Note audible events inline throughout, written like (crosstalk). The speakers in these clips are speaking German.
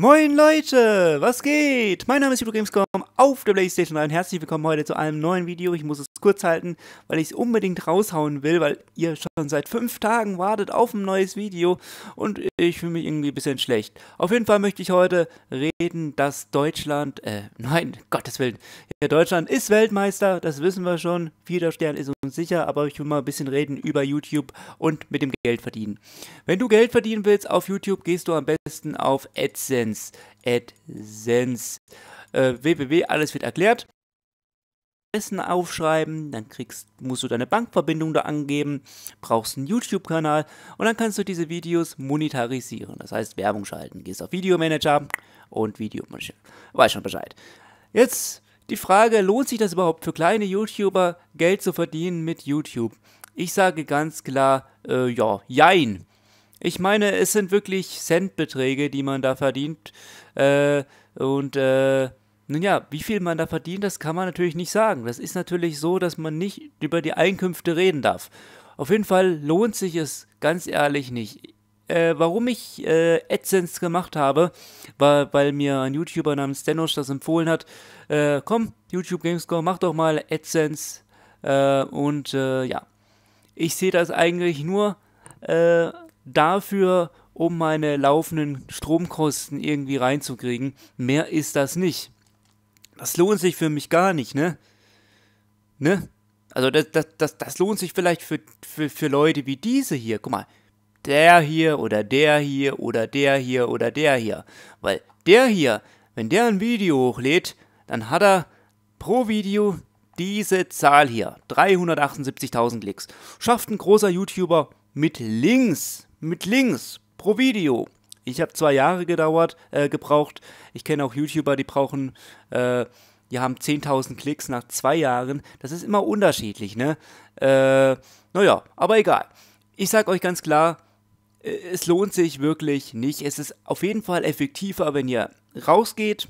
Moin Leute, was geht? Mein Name ist Gamescom auf der Playstation 3 und herzlich willkommen heute zu einem neuen Video. Ich muss es kurz halten, weil ich es unbedingt raushauen will, weil ihr schon seit fünf Tagen wartet auf ein neues Video und ich fühle mich irgendwie ein bisschen schlecht. Auf jeden Fall möchte ich heute reden, dass Deutschland, äh, nein, (laughs) Gottes Willen, ja, Deutschland ist Weltmeister, das wissen wir schon, vierter Stern ist uns sicher, aber ich will mal ein bisschen reden über YouTube und mit dem Geld verdienen. Wenn du Geld verdienen willst auf YouTube, gehst du am besten auf AdSense. AdSense. AdSense. Äh, www, alles wird erklärt. Adressen aufschreiben, dann kriegst, musst du deine Bankverbindung da angeben, brauchst einen YouTube-Kanal und dann kannst du diese Videos monetarisieren. Das heißt Werbung schalten. Gehst auf Videomanager und Videomanager. Weiß schon Bescheid. Jetzt die Frage, lohnt sich das überhaupt für kleine YouTuber Geld zu verdienen mit YouTube? Ich sage ganz klar, äh, ja, jein. Ich meine, es sind wirklich Centbeträge, die man da verdient. Äh, und äh, nun ja, wie viel man da verdient, das kann man natürlich nicht sagen. Das ist natürlich so, dass man nicht über die Einkünfte reden darf. Auf jeden Fall lohnt sich es ganz ehrlich nicht. Äh, warum ich äh, AdSense gemacht habe, war, weil mir ein YouTuber namens Stenosch das empfohlen hat. Äh, komm, YouTube Gamescore, mach doch mal AdSense. Äh, und äh, ja, ich sehe das eigentlich nur Äh, dafür, um meine laufenden Stromkosten irgendwie reinzukriegen. Mehr ist das nicht. Das lohnt sich für mich gar nicht, ne? Ne? Also das, das, das, das lohnt sich vielleicht für, für, für Leute wie diese hier. Guck mal, der hier oder der hier oder der hier oder der hier. Weil der hier, wenn der ein Video hochlädt, dann hat er pro Video diese Zahl hier. 378.000 Klicks. Schafft ein großer YouTuber mit links, mit links pro Video. Ich habe zwei Jahre gedauert, äh, gebraucht. Ich kenne auch YouTuber, die brauchen, äh, die haben 10.000 Klicks nach zwei Jahren. Das ist immer unterschiedlich, ne? Äh, naja, aber egal. Ich sage euch ganz klar, äh, es lohnt sich wirklich nicht. Es ist auf jeden Fall effektiver, wenn ihr rausgeht,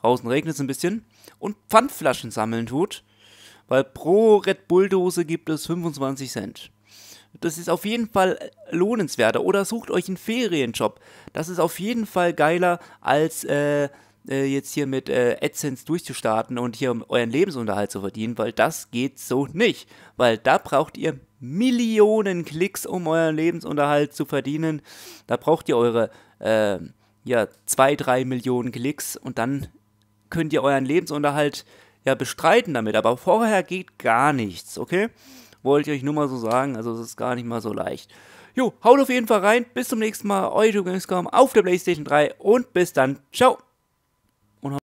draußen regnet es ein bisschen, und Pfandflaschen sammeln tut, weil pro Red Bull Dose gibt es 25 Cent. Das ist auf jeden Fall lohnenswerter. Oder sucht euch einen Ferienjob. Das ist auf jeden Fall geiler als äh, äh, jetzt hier mit äh, AdSense durchzustarten und hier euren Lebensunterhalt zu verdienen, weil das geht so nicht. Weil da braucht ihr Millionen Klicks, um euren Lebensunterhalt zu verdienen. Da braucht ihr eure äh, ja, zwei, drei Millionen Klicks und dann könnt ihr euren Lebensunterhalt ja bestreiten damit. Aber vorher geht gar nichts, okay? Wollte ich euch nur mal so sagen, also es ist gar nicht mal so leicht. Jo, haut auf jeden Fall rein, bis zum nächsten Mal, euer Gamescom auf der Playstation 3 und bis dann, ciao!